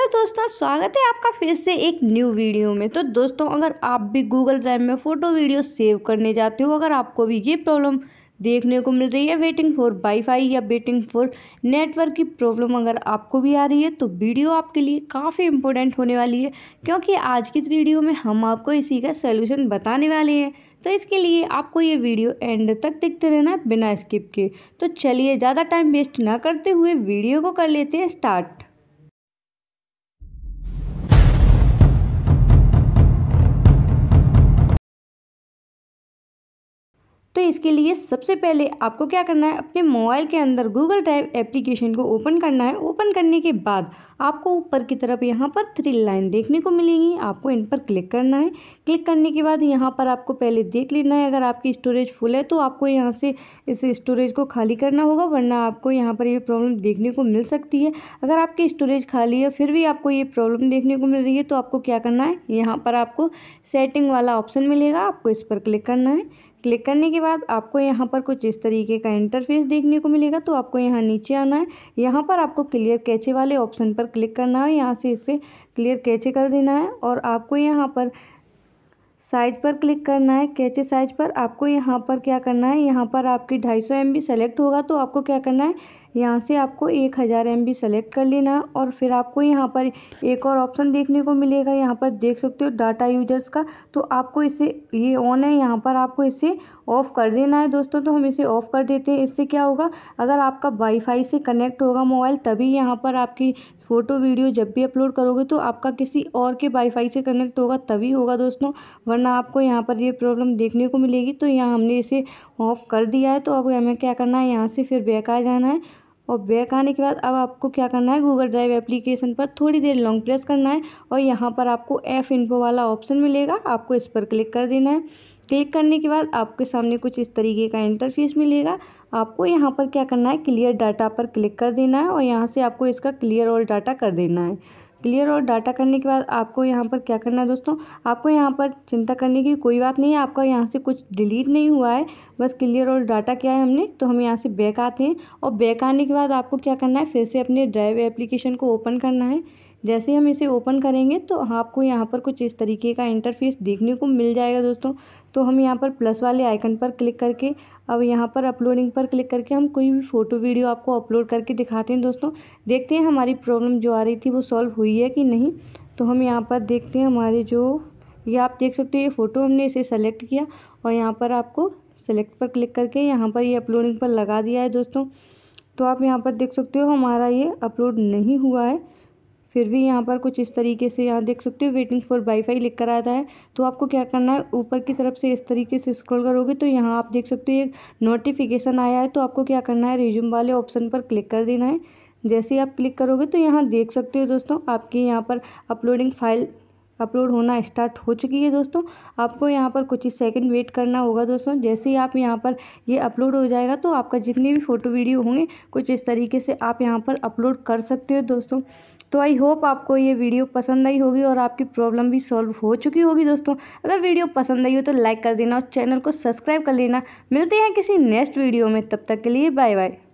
hello दोस्तों स्वागत है आपका फिर से एक न्यू वीडियो में तो दोस्तों अगर आप भी गूगल ड्राइव में फ़ोटो वीडियो सेव करने जाते हो अगर आपको भी ये प्रॉब्लम देखने को मिल रही है वेटिंग फॉर वाईफाई या वेटिंग फॉर नेटवर्क की प्रॉब्लम अगर आपको भी आ रही है तो वीडियो आपके लिए काफ़ी इंपॉर्टेंट होने वाली है क्योंकि आज की इस वीडियो में हम आपको इसी का सोल्यूशन बताने वाले हैं तो इसके लिए आपको ये वीडियो एंड तक देखते रहना बिना स्किप के तो चलिए ज़्यादा टाइम वेस्ट ना करते हुए वीडियो को कर लेते हैं स्टार्ट तो इसके लिए सबसे पहले आपको क्या करना है अपने मोबाइल के अंदर गूगल ड्राइव एप्लीकेशन को ओपन करना है ओपन करने के बाद आपको ऊपर की तरफ यहाँ पर थ्री लाइन देखने को मिलेंगी आपको इन पर क्लिक करना है क्लिक करने के बाद यहाँ पर आपको पहले देख लेना है अगर आपकी स्टोरेज फुल है तो आपको यहाँ से इस स्टोरेज को खाली करना होगा वरना आपको यहाँ पर ये प्रॉब्लम देखने को मिल सकती है अगर आपकी स्टोरेज खाली है फिर भी आपको ये प्रॉब्लम देखने को मिल रही है तो आपको क्या करना है यहाँ पर आपको सेटिंग वाला ऑप्शन मिलेगा आपको इस पर क्लिक करना है क्लिक करने के बाद आपको यहाँ पर कुछ इस तरीके का इंटरफेस देखने को मिलेगा तो आपको यहाँ नीचे आना है यहाँ पर आपको क्लियर कैचे वाले ऑप्शन पर क्लिक करना है यहाँ से इसे क्लियर कैचे कर देना है और आपको यहाँ पर साइज पर क्लिक करना है कैचे साइज पर आपको यहाँ पर क्या करना है यहाँ पर आपकी ढाई सौ सेलेक्ट होगा तो आपको क्या करना है यहाँ से आपको एक हज़ार एम सेलेक्ट कर लेना है और फिर आपको यहाँ पर एक और ऑप्शन देखने को मिलेगा यहाँ पर देख सकते हो डाटा यूजर्स का तो आपको इसे ये ऑन है यहाँ पर आपको इसे ऑफ़ कर देना है दोस्तों तो हम इसे ऑफ़ कर देते हैं इससे क्या होगा अगर आपका वाईफाई से कनेक्ट होगा मोबाइल तभी यहाँ पर आपकी फ़ोटो वीडियो जब भी अपलोड करोगे तो आपका किसी और के वाईफाई से कनेक्ट होगा तभी होगा दोस्तों वरना आपको यहाँ पर ये प्रॉब्लम देखने को मिलेगी तो यहाँ हमने इसे ऑफ़ कर दिया है तो अब हमें क्या करना है यहाँ से फिर बैक आ जाना है और बैक आने के बाद अब आपको क्या करना है गूगल ड्राइव एप्लीकेशन पर थोड़ी देर लॉन्ग प्रेस करना है और यहाँ पर आपको एफ इन्फो वाला ऑप्शन मिलेगा आपको इस पर क्लिक कर देना है क्लिक करने के बाद आपके सामने कुछ इस तरीके का इंटरफेस मिलेगा आपको यहाँ पर क्या करना है क्लियर डाटा पर क्लिक कर देना है और यहाँ से आपको इसका क्लियर ऑल डाटा कर देना है क्लियर और डाटा करने के बाद आपको यहाँ पर क्या करना है दोस्तों आपको यहाँ पर चिंता करने की कोई बात नहीं है आपका यहाँ से कुछ डिलीट नहीं हुआ है बस क्लियर और डाटा किया है हमने तो हम यहाँ से बैक आते हैं और बैक आने के बाद आपको क्या करना है फिर से अपने ड्राइव एप्लीकेशन को ओपन करना है जैसे हम इसे ओपन करेंगे तो आपको यहाँ पर कुछ इस तरीके का इंटरफेस देखने को मिल जाएगा दोस्तों तो हम यहाँ पर प्लस वाले आइकन पर क्लिक करके अब यहाँ पर अपलोडिंग पर क्लिक करके हम कोई भी फ़ोटो वीडियो आपको अपलोड करके दिखाते हैं दोस्तों देखते हैं हमारी प्रॉब्लम जो आ रही थी वो सॉल्व हुई है कि नहीं तो हम यहाँ पर देखते हैं हमारे जो ये आप देख सकते हो ये फ़ोटो हमने इसे सेलेक्ट किया और यहाँ पर आपको सेलेक्ट पर क्लिक करके यहाँ पर ये अपलोडिंग पर लगा दिया है दोस्तों तो आप यहाँ पर देख सकते हो हमारा ये अपलोड नहीं हुआ है फिर भी यहाँ पर कुछ इस तरीके से यहाँ देख सकते हो वेटिंग फॉर वाईफाई लिख कर आता है तो आपको क्या करना है ऊपर की तरफ से इस तरीके से स्क्रॉल करोगे तो यहाँ आप देख सकते हो एक नोटिफिकेशन आया है तो आपको क्या करना है रिज्यूम वाले ऑप्शन पर क्लिक कर देना है जैसे ही आप क्लिक करोगे तो यहाँ देख सकते हो दोस्तों आपके यहाँ पर अपलोडिंग फाइल अपलोड होना स्टार्ट हो चुकी है दोस्तों आपको यहाँ पर कुछ ही सेकंड वेट करना होगा दोस्तों जैसे ही आप यहाँ पर ये यह अपलोड हो जाएगा तो आपका जितने भी फ़ोटो वीडियो होंगे कुछ इस तरीके से आप यहाँ पर अपलोड कर सकते हो दोस्तों तो आई होप आपको ये वीडियो पसंद आई होगी और आपकी प्रॉब्लम भी सॉल्व हो चुकी होगी दोस्तों अगर वीडियो पसंद आई हो तो लाइक कर देना और चैनल को सब्सक्राइब कर लेना मिलते हैं किसी नेक्स्ट वीडियो में तब तक के लिए बाय बाय